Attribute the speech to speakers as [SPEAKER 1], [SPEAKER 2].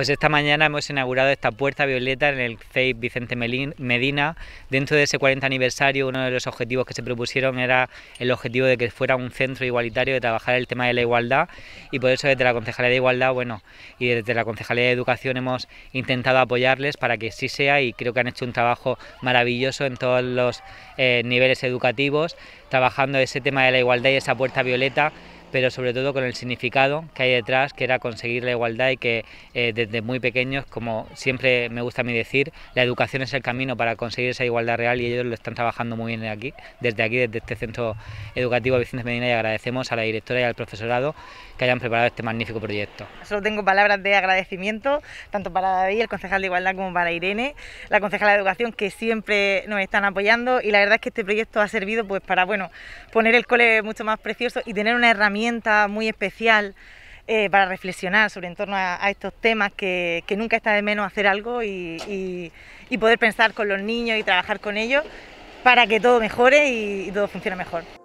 [SPEAKER 1] Pues esta mañana hemos inaugurado esta puerta violeta en el CEIP Vicente Medina. Dentro de ese 40 aniversario, uno de los objetivos que se propusieron era el objetivo de que fuera un centro igualitario de trabajar el tema de la igualdad. Y por eso desde la Concejalía de Igualdad, bueno, y desde la Concejalía de Educación hemos intentado apoyarles para que sí sea y creo que han hecho un trabajo maravilloso en todos los eh, niveles educativos, trabajando ese tema de la igualdad y esa puerta violeta pero sobre todo con el significado que hay detrás, que era conseguir la igualdad y que eh, desde muy pequeños, como siempre me gusta a mí decir, la educación es el camino para conseguir esa igualdad real y ellos lo están trabajando muy bien aquí, desde aquí, desde este centro educativo Vicente Medina y agradecemos a la directora y al profesorado que hayan preparado este magnífico proyecto.
[SPEAKER 2] Solo tengo palabras de agradecimiento, tanto para David, el concejal de igualdad, como para Irene, la concejala de educación que siempre nos están apoyando y la verdad es que este proyecto ha servido pues para bueno poner el cole mucho más precioso y tener una herramienta muy especial eh, para reflexionar sobre en torno a, estos temas que, nunca está de menos hacer algo y, poder pensar con los niños y trabajar con ellos para que todo mejore y todo funcione mejor.